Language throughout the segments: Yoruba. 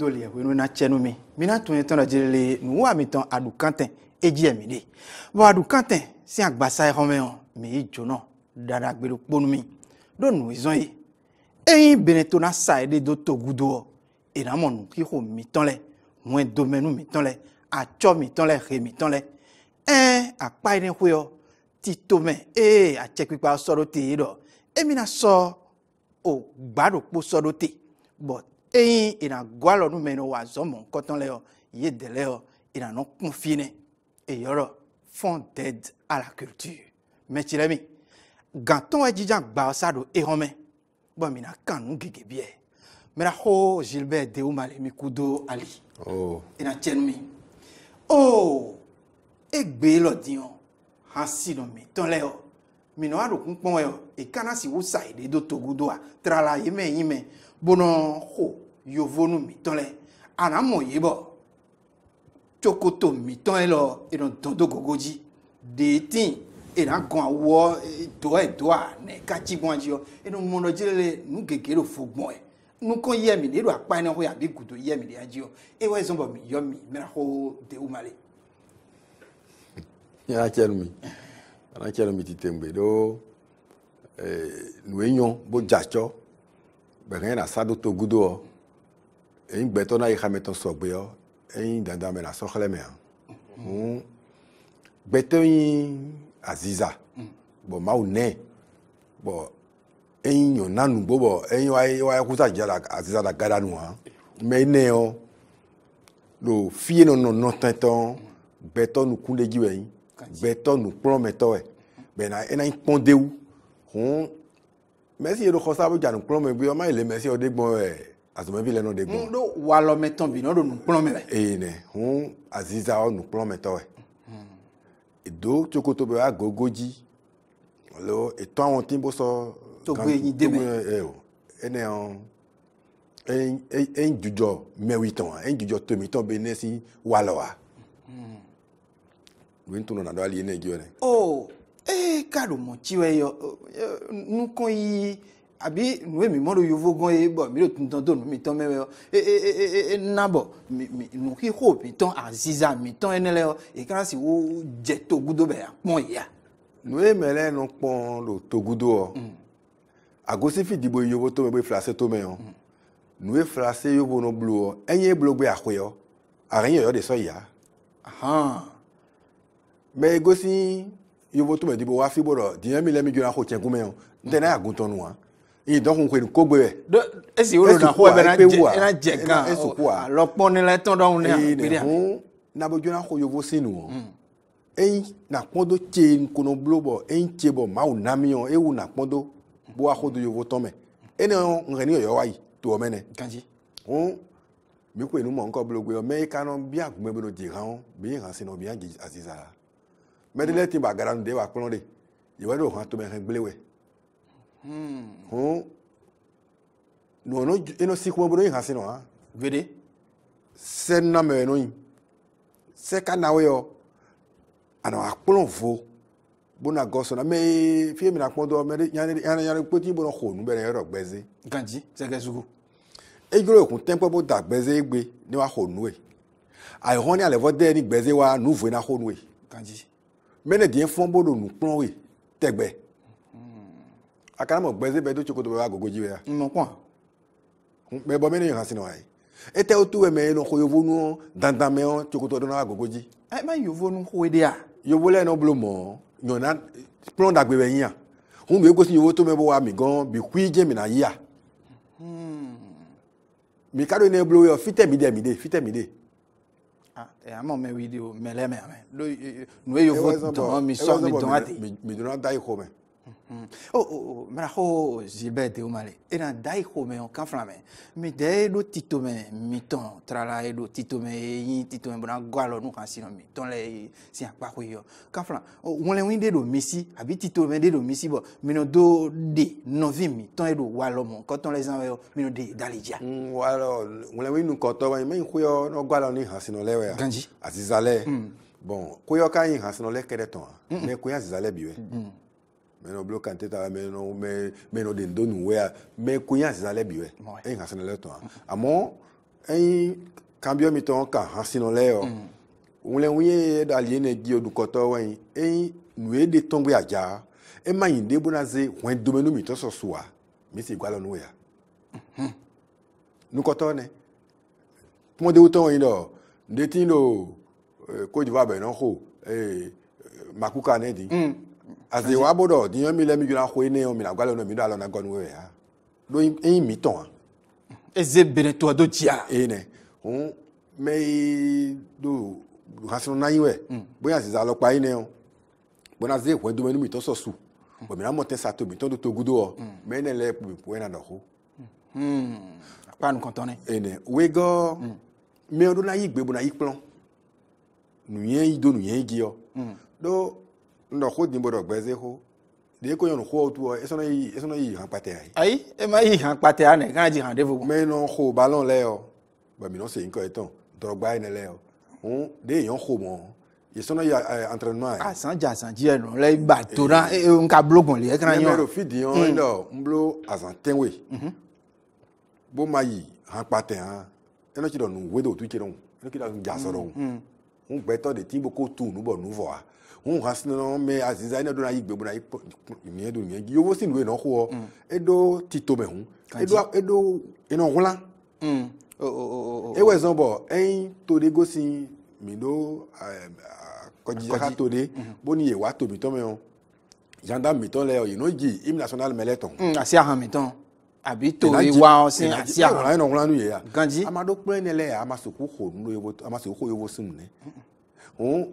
doli wenu na tsenu mi mina tun ye tɔn dɔ le nuwo ami tɔn aɖukantɛ edzi emi de bɔn aɖukantɛ si agbasa yi xɔmɛ o mi yi dzonɔ dada gbeɖo kponu mi ɖo nu izɔn ye eyi bene to na sa yi de do to gudo o ena mɔ nu ki xɔ mi tɔn lɛ ŋue domenu mi tɔn lɛ atsɔ mi tɔn lɛ he mi tɔn lɛ ɛɛ akpa yi ne ho yɔ ti to mɛ ee atsɛ kpikpa sɔ ɖo te yi dɔ emi na o gbaɖokpo sɔ ɖo te bɔn eyi ina goalɔ nume ne wa zɔmɔ kɔtɔn le yɔ ye dele yɔ ina nɔ kun fi ne eyɔrɔ fond d'aide à la culture mɛtsi lɛ mi gantɔn edzidza gba sa do ehɔn mɛ bɔn mina kan nu gege biɛ mina xɔ gilbert deuma le mi kudo ali oh. ina tsɛ nu mi o oh, egbe lɔ diɔ hansi nɔ mi tɔn lɛ yɔ minɔ aɖo kun kpɔn yɔ ekana si wusa yi e de do togo doa trala yi mɛ yi mɛ bono xo yovonu mitɔn lɛ anamɔ yibɔ tsokoto mitɔn yɛ e lɔ eno dodo gogo dzi deeti ena gɔn awɔ e doa e doa ne katsi gbɔn dzi yɔ eno mɔnɔdzi lɛ nu gege do fo gbɔn yɛ nukɔ yɛ mi de do akpa ne ko yabi gudo yɛ de ya dzi yɔ ewɔ ezɔn bɔ mi yɔ mi mɛra ko dewu ma le. yàrá tsɛ nu mi yàrá tsɛ nu mi ti tẹ̀ ń gbè do nuwe nyɔ bó dza tsɔ bẹ̀rẹ̀ na sado to gudo eyin gbẹtɔ na yi hametɔ sɔgbɛɔ eyin dada mɛ na sɔxlɛ mɛ ŋu gbɛtɔ yi aziza bɔn mawu nɛ bɔn eyin yɔ nanu gbɔ bɔn eyin wa ye wa kusa dza aziza la gada nua mɛ nɛ yɔ lo fie nɔnɔ nɔtɛtɔ gbɛtɔ nuku le dzi wɛ yin gbɛtɔ nukplɔmɛtɔ wɛ bɛna ena yi kpɔn dewu ŋu mɛsi yeɖo xɔ sabu dzanu kplɔ mɛ gbe ɔma yi le mɛsi ɔde gbɔ ɛ azɔmɛbi le nɔde gbɔ. ŋdo walɔmɛ tɔn bi nɔdo nukplɔ mɛ. eye nɛ ŋu aziza wɔ nukplɔ mɛ tɔ ɛ do tsokoto bɛ agogo dzi alo etɔ awon ti bo sɔ. togbe yi de mɛ ɛ o ene ɔ eŋdzudzɔ mɛwitɔn eŋdzudzɔ tomitɔn bɛ nɛsi walɔa. wo ŋutɔ nɔna do ali ene dzi wɔ nɛ ee eh, kaɖo mɔtsiwɛ yɔ nukɔ yi abi nu emi mɔdo yovo gɔn ye bɔn mi do tuntun to nu mi tɔn mɛwɛ yɔ e e e e, e nabɔ mi mi nu hi ho mi tɔn aziza mi tɔn ene lɛ yɔ eka si wo dze togudo bɛ akpɔn yia. nu eme lɛ nu kpɔn do togudo wɔ mm. agosifi dibo yovo to mɛ bo efilase to mɛ yɔ mm. nu efilase yovo no blu wɔ enye e blogbe axɔ yɔ ahe de sɔ yia. mɛ egosi. Yovo tome di be woafi bo ɖɔ diɲɛ mi le mi dzona xɔ tiɛ gome o nu wa yi dɔkun koe ni kogbe bɛ. dɔ esi wo lona xɔ bɛ na jɛ gan lɔkpɔ ne la tɔn dɔn ne ya gbede ya. hun n'a bɛ dzona xɔ yevu si nu o eyi na kpɔdo tse nkono blo bɔ eyi tse bɔ maaw nami o ewu na kpɔdo bo wa xɔ do yevu tɔn mɛ ene ŋgɛni yɔyɔ wa yi to ɔmɛ nɛ. kanji. hun mi koe nu mɔ nkɔ bologbe o mɛ eka nɔ bi agumɛ bolo di hã o bi hã sinɔ bi hã aziza mɛdi lɛ ti ba gara nu de wa kplɔ de yewɔ ɖo hã tome hɛn gblewɛ hun nuwɔnu eno si kumɔ bolo yi hã si nɔ hã. gbede. sɛ nnamɛ no yi yɔ anɔ akplɔ vo bona gɔsɔ na mɛ fiye mina kpɔn dɔ mɛ de yanni yanni yanni kpɛti bɔnɔ xɔ nu bɛ na yɔrɔ gbɛze. ganji sɛgɛ sugu. edzro ekun tɛnkpɛ bo da gbɛze egbe ne wa xɔ nue ayɔhɔn ni alɛvɔ de ni gbɛze wa nu voe na xɔ nue. ganji mene diɛ fɔn bo do nukplɔ we tɛgbɛ akana mɔ tso koto wa gogo dzi wɛ ya. nukpɔn. mɛ bɔn mene yɛ hàn sinɛ wa ye e tɛ o to wɛ mɛ e nɔ ko yovo nu dandan mɛ wɔn tso koto do na wa gogo dzi. ɛ mɛ yovo nu ko de ya. yovo lɛ n'o bolo mɔ nyɔna kplɔn dagbe bɛ yin ya ŋun bɛ gosi yovo to mɛ bo wa mi gan bi kui dze mina yi ya. mi ka do ne bolo yɔ fitɛ mi de mi de fitɛ mi de. Ah, eh, àmọ́ mẹ́wìí di o mẹ́lẹ́mẹ́ me lóye yóò fún tọ̀hún mi sọ́ mi dùn á ti. mi dùn á dá mana xo gilbert deuma le ena da yi xome o kan fila me mi da ye ɖo tito me mitɔn trala ye ɖo tito me ye nyi tito me bona go alɔ nu kan si nɔ mitɔn le si akpa ko yɔ kan fila ŋlɛnwi de do misi abi tito me de do misi bɔ minɔ do de nɔvi mitɔn ye do wa lɔ mɔ kɔtɔn le zan wɛ yɔ minɔ de dali dza. wɔlɔ ŋlɛnwi nu kɔtɔ wɛ mɛ n ko yɔ n'o go alɔ ni hansinɔ lɛ wɛ. ganji azizalɛ bɔn koyɔ ka ɲi hansinɔ lɛ kɛrɛ mɛnɔ blo kante ta mɛnɔ mɛ mɛnɔ de do nu wɛa mɛ konya sisan lɛ bi wɛ eyi hã sinɛ lɛ tɔn a amɔ eyi kanbiɔ mi tɔn ka hã sinɔ lɛ yɔ wulɛ ŋu ye ali ne di odukɔtɔ wɛnyi eyi nu ye de tɔngbe adza ema yi de bona ze wɛn domenu mi tɔsɔ soa mi si gbalɔ nu ya nukɔtɔ nɛ kumɔdewo tɔn wɛnyi dɔ ndeti do eh, Côte d'Ivoire bɛ nɔ ko ee makuka nɛ di. Mm ase wa bo dɔ diɲɛ mi lɛ mi yɔrɔ axɔ ne yɔ mi na gbalẽ nɔ mi do alɔ na gɔnu wɛ ya do eyi mi tɔn a. eze bere tɔ do jia. eyi nɛ hun mɛ yi do hasinu na yi wɛ mm. bonya sisan alɔ kpa yi nɛ o bɔnna se wɛ domɛ numu itɔ sɔ su o mi na mɔ tɛ sa to mi tɔ do togu do wɔ mɛ ne lɛ kpɛ kpɛ na dɔ ko. akpa nu kɔntɔn nɛ. eyi nɛ wegɔ mɛ o do na yi gbe bo na yi kplɔ nuyɛ yi do nuyɛ yi gi yɔ do ndo ko dimbo do gbeze ko de ko yon ko tu e sono yi e sono yi han pate ai ai e ma yi han pate ane kan ji han devo me no ko ballon le o ba mi no se nko eton drogba ene le o on de yon ko mo e sono yi entraînement ah san ja san ji eno le ba to na eh. e, e nka blogun le e kan yon me ro fi di yon hmm. ndo mblo azan tenwe mhm. bo ma yi han pate han eno ti do nu wedo tu ti don eno ki e da ja so don hmm, hmm. un gbeto de timbo ko tu nu bo nu ŋun hasi nɔ mɛ aziza ne do na yi gbegbe na yi kpɔ nyuie do nyuie yovo si nue nɔ xɔ eɖo tito mɛ ŋu eɖo eɖo enɔ ŋla ewɔ zɔn bɔ eyin to de gosi mi do kɔdzi ha to de boni ye wa to mi tɔ mɛ o gendarme mi tɔ lɛ o yi n'o dzi im national mɛ lɛ tɔn. asi aha mi tɔn àbí torí wa ọsìn àti àwọn. ẹnìyàn ọ̀hún lánàá yẹn ya. ganji. amadu kpẹ́ni lẹ́yà amasuku xo nulo yovo amasuku xo yovo sunu nẹ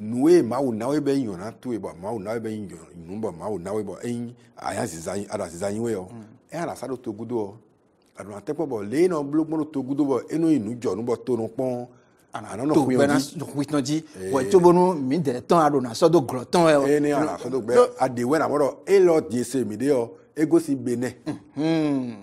nuwe mawu nawe be nyona tuwe ba mawu nawe be nyumba mawu nawe ba en aya zizanyi ara zizanyi we o mm. e eh, ara sa do to gudo o adu ate po bo le no blo mo to gudo bo eno inu jo nu bo to nu pon ana no no kuyo di eh. to wit no di wo to bonu mi de ton aro na so do gro ton e o e eh, ni ara do gbe ade we na moro e lo di ese mi de o ego si bene mhm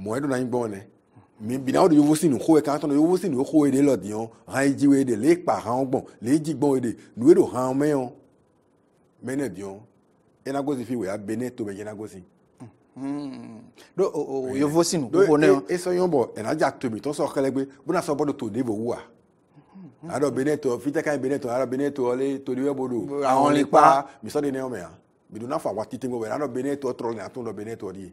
mo e yin gbon ne bina de yevu si nu xoe katã ne yevu si nu xoe ɖe lɔ diɔ hã yi dziwe ɖe le kpa hã gbɔn le dzi gbɔn ɖe nuwe ɖo hã mɛ yɔ mɛ ne diɔ ena gosi fi wòye abe ne to me yena gosi. Hmm. do o o eh, yevu si nu gbogbo ne e, yɔ. E, e do esɔ yɔn bɔ enadza tobi tɔsɔ kɛlɛgbe bona sɔ bɔdo to de bo wua aɖɔ bene tɔ fita ka bene tɔ aɖɔ bene tɔ ɔlɛ tori wɛ bo do. ahɔn le kpa misɔ de ne yɔ mɛ a bidona fɔ awa titi ŋgɔ wɛ aɖɔ bene tɔ trɔ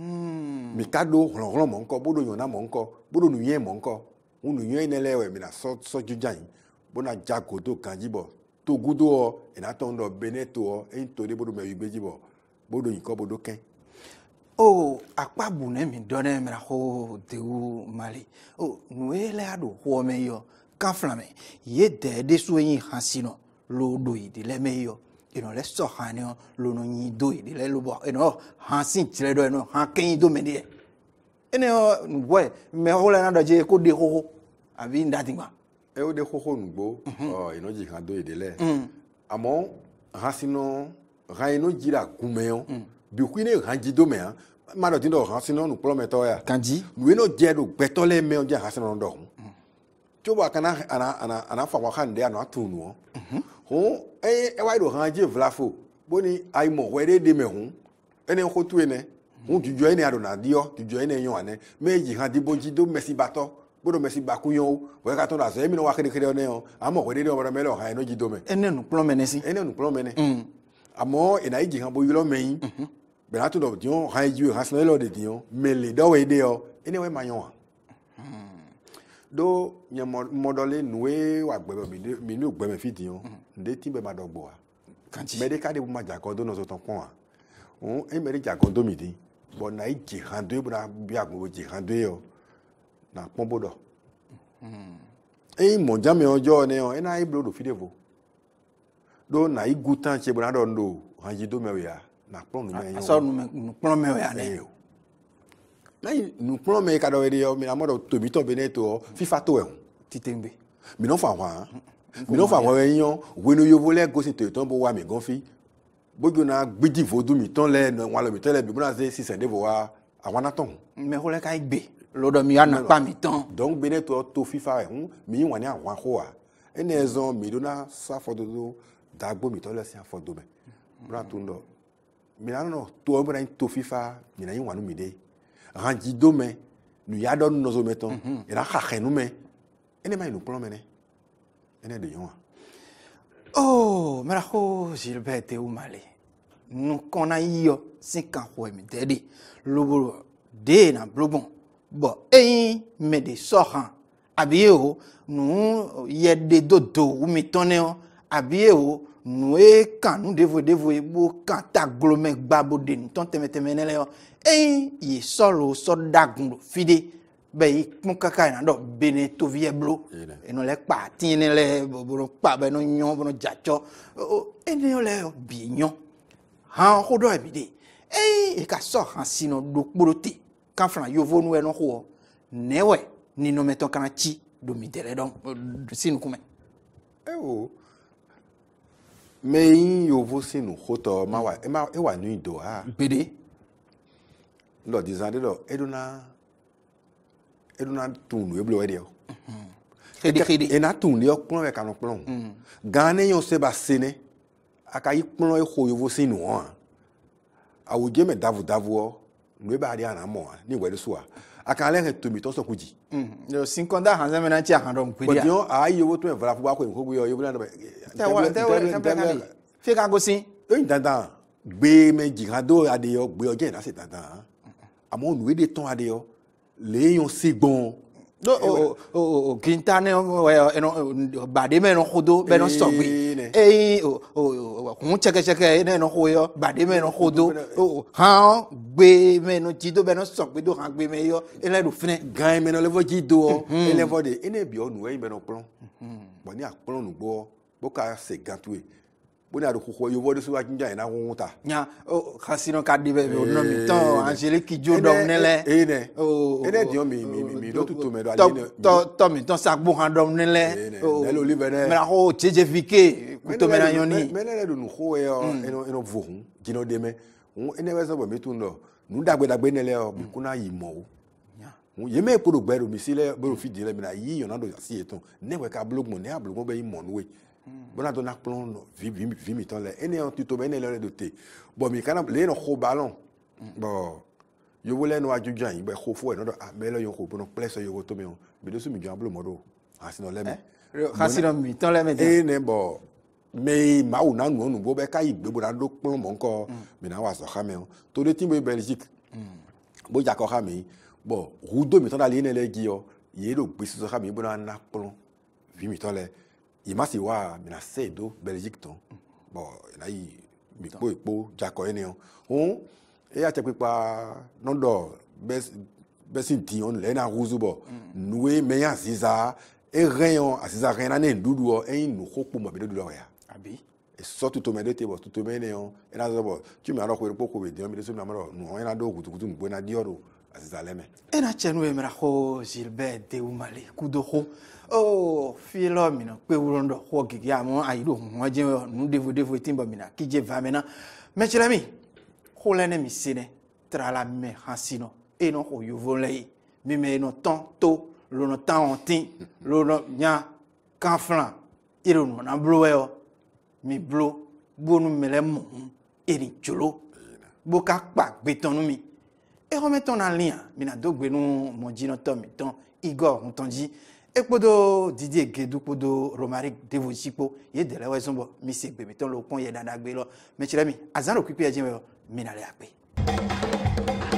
Hmm. mika ɖo hlɔhlɔ mɔ ŋkɔ boɖo yɔna mɔ ŋkɔ boɖo nuyɛ mɔ ŋkɔ ŋu nuyɛ ne lɛ wɛ mina sɔdzodza yi bona dza godo kan dzi bɔ togudo wɔ ena tɔn dɔ bene to wɔ eyi to de boɖo mɛ yi gbe dzi bɔ boɖo yi kɔ boɖo kɛ. o akpa bu ne mi dɔ ne mina ko dewu mali o nuyɛ lɛ aɖo xɔ mɛ yɔ kan fila mɛ ye dɛ de so yi hã si nɔ lo do yi de lɛ mɛ yɔ eno le sɔ hã ne lono nyi do yi de le lobo eno hã si tsire do eno hã ke nyi do me de yɛ ene yɔ nugbɔ yɛ mɛ wo le na dɔ dze ko de xoxo abi ndadi gba. ẹ e wo de xoxo nugbo ɔ mhm. ah, eno dzi hã do yi e de lɛ mm. amɔ hã si nɔ hã eno dzi la gume yɔ mm. bikui ne hã dzi do mɛ hã ma dɔ ti dɔ hã si nɔ nukplɔmɛtɔ ya. kanji nu eno dze do gbɛtɔ lɛ mɛ o dze hã si nɔ dɔ. Mm. tso bɔ a kana ana ana ana fa wa hã ni de anɔ atu nuɔ hun eye eh, ewa eh, ɖo hã dzi vlafo boni ayimɔ xɔe ɖe ɖe me hun ene xɔ toe ne hun dudzɔ ene aɖona diɔ dudzɔ ene nyɔ ane me edzi hã di bo dzi do mesibatɔ bó ɖo mesi baku yɔn wo wòye katã ɖo azɔ emi na wa xeɖexe ne yɔ amɔ xɔe ɖe ɖe wɔmɔ mɛ lɛ ɔhã eno dzi do me. ene nu kplɔ mɛ ne si. ene nu kplɔ mɛ ne. Mm. amɔ ena yi dzi hã bo yɔlɔ mɛ yin bena to dɔ diɔ hã yi dzi mm-hmm. o hã sinɔ yɔlɔ de diɔ do nye mɔdɔle nue mhm. wa gbɛmɛ e mi nu gbɛmɛ fi ti bɛ ma dɔ gbɔ wa mɛ de ma jakɔ do nɔsɔtɔ kpɔn wa ŋun e mɛ de jakɔ do na yi dzi hã do na bi agbɔ yɔ na kpɔn bo eyi yɔ ne yɔ yi do fi de do na yi gutan tse bɔn na dɔ do do mɛ o ya na kplɔn yɔ asɔ kplɔn ya ne e na yi nukplɔ mɛ ka dɔ wɛ de yɔ mina mɔ dɔ tobitɔ bɛ ne to yɔ fifa to yɛ o. titembe. minɛn fa hɔn minɛn fa hɔn yɛn wenu yovo lɛ gosi toyotɔn bo wa mi gɔnfi bójú na gbidi vodu mi tɔn lɛ nɔ ŋun alɔ mi tɔn lɛ bimuna se sisan de bo wa àwọn anatɔn. mɛ wọlé ka gbé lọ́dọ̀ mi yana pa mi tɔn. dɔnku gbé ne tɔ to fifa yɛ hun mi wà ní àwọn akó wa ɛnna yɛ zɔn mi dona sáfɔdodo dagbo mi tɔn lɛ sí afɔdomɛ bóna tó ń dɔ mina nɔ tó ɔmɔ na to fifa mina yi wà nù mi de. Rangido me nuya ɖɔ nunɔzɔ me tɔn yɛrɛ axaxɛ nu me ene ma yi nu kplɔ me ne ene de yɔn wa. o oh, mɛra ko gilbert eumale nukɔnna yiyɔ sinkan xɔɛmi tɛ de lobolo dee na bulobɔn bɔn eyi mɛ de sɔhan abi ye o nu yɛ de dodo wumi tɔnɛ o abi o nu ye kan nu devoe devoe bo kan ta glome gba bo de nutɔ tɛmɛtɛmɛ ne le yɔ eyi yi sɔlo sɔ dagun do fi de bɛ yi kpɔn kaka yina dɔ bene tovi yɛ blo enu lɛ kpa ati ne lɛ bɔbɔdɔ kpa bɛ no nyɔ bɔbɔdɔ dzatsɔ o ene yɔ lɛ bi nyɔ hã ko dɔ e ebi de eyi yi e ka sɔ hã si nɔ do kpolo te kan fana yovo nu ɛnɔ ko nɛwɛ ninɔmɛtɔ kana tsi domi tɛ dɔn sinu kumɛ. ẹ e wo meyin yovo sinu xotɔ ma wa ema ewa nui do ha gbede lɔ dizan de lɔ edona edona tunu eblo ɛdiɛ xeɖexeɖe ena tunu yɔ kplɔ bɛ kanu kplɔ mm. gan ne yɔ se ba se ne aka yi kplɔ exo yovu sinu hɔn awudze me davudavuɔ nu eba adi ana mɔ ni wɛ a akale he tomi tɔsɔ mm. ko dzi. ɛɛ sinkɔnda hanzɛn mɛna ti a han dɔn gbedi a. bɔn ayi wo tun bɛ fara fo ba ko yen ko gbeyɔ yewu n'a dɔ bɛ. tɛ wa tɛ wɛrɛ tɛ bɛɛ ka di f'i ka ko sin. e dandan gbee mɛ jigin do adeyɔ gbeyɔ jɛ yɛrɛ dandan amewo nu e de tɔn adeyɔ le yɔn se gbɔn do o o o o kintane eno bademe eno khodo beno sogbi eyi o o kun cheke cheke eno khoyo bademe eno khodo o han gbe meno jido beno sogbi do han gbe me yo ele do fine gan meno levo jido o ele vo de ene bi onu e meno plon bon ni a plon nu gbo bo ka se gantue bóni àdókòkò yòówó ní sọ́wọ́ akínyàn iná wọn ta. nya o kasino ka di bẹ bi o nọ eh, mi tán angelique jo dọm nílẹ. eyi eh, nẹ eyi nẹ diɲɔ mi mi mi mi lótu tó mẹ dọ ale ni. tọ tọ mi tán sagbo hàn dọm nílẹ. eyi nẹ nẹlẹ olu bẹ dẹ. mẹra ko tsetse fi ke kuto mẹ na yọni. mẹ nẹlẹ dunu ko yẹ ọ ẹnọ ẹnọ vohun jinɛ de mɛ n ẹnẹ bẹ sọbọ mi tun dɔ nudagbedagbe nẹlẹ ọ mi kuna yi mọ o yéme ekpo do gbẹ do bolo fi di lẹ mi na yi yọna do asi yẹ tán nẹwẹ ka bologbon ne abologbon bẹ yi mọ nuwe bona dɔ nakplɔ nɔ vi vi vi mi tɔn lɛ ene yɛ tuto mɛ ene lɛ ɔlɛ do te bɔn mi kana le yɛn xɔ balɔn bɔn yovo lɛ nua dzodzo anyi bɛ xɔ fo yɛ nɔdɔ amɛ lɛ yɔ xɔ bɔnɔ kplɛ sɔ yovo to mi o mi do so mi dzo abolo mɔ do hasinɔ lɛ mɛ. hasinɔ mi tɔn lɛ mɛ de. ene bɔn mɛ mawu na nu ɔnu bo bɛ ka yi gbebo na do kplɔ mɔ ŋkɔ mi na wa sɔ xamɛ o to de ti bo belgique mm. bon dza kɔ xamɛ bɔn hudo mi tɔn da le yɛn lɛ dzi yɔ yɛ do gbesi sɔ xamɛ bona nakplɔ vi mi tɔn lɛ imasi wa mina se e do Belgique tɔn bɔn ɛnayi mikpo ekpo jakɔ yi ni o hun eya tɛ kpekpa nɔdɔ bɛsi di ɔn lɛ na wuzu bɔ nuwe mɛya ziza ehɛn yɔ aziza hɛn na ne nuɖu yɔ eyin nu xɔ kpomɔ bi ne duɖɔ ya abi esɔ tutome ɖe te bɔ tutome ne yɔ ena zɔ bɔ tí mi anɔ ko ɖe kpokpo bi diɔ mi ɖe so mi amɔ nuwɔ yɛn na do kutukutu nugbe na diɔ do azaleme ena tsenu emra xɔ gilbert dewumale kudoxo o filɔ mina kpe wulɔndɔ xɔ gigi amewo ayi ɖo hɔn dze nu devo devo eti bɔ mina kidze va mena mɛtsirɛ mi xɔ lɛ ne mi se ne tra la mɛ hã si nɔ eyi xɔ yovo lɛ ye mi mɛ nɔ tɔn to lɔnɔ tan wɔn ti lɔnɔ nya kan filan iri e nɔ blo wɛ yɔ mi blo bonu mi lɛ mɔ erin tsolo bo ka kpa gbetɔnu mi e home tɔn na lia mina dogbe nu mɔdzinɔ tɔ mi tɔn igor ŋutɔndzi ekpodo didier gedu kpodo romaric devotsikpo ye dele wɔ ezɔn bɔ mi se gbemi tɔn le wokɔn yɛ dada gbe lɔ mɛtsirɛ mi azã ɖo kpikpi yɛ dzi mɛ mina le akpe.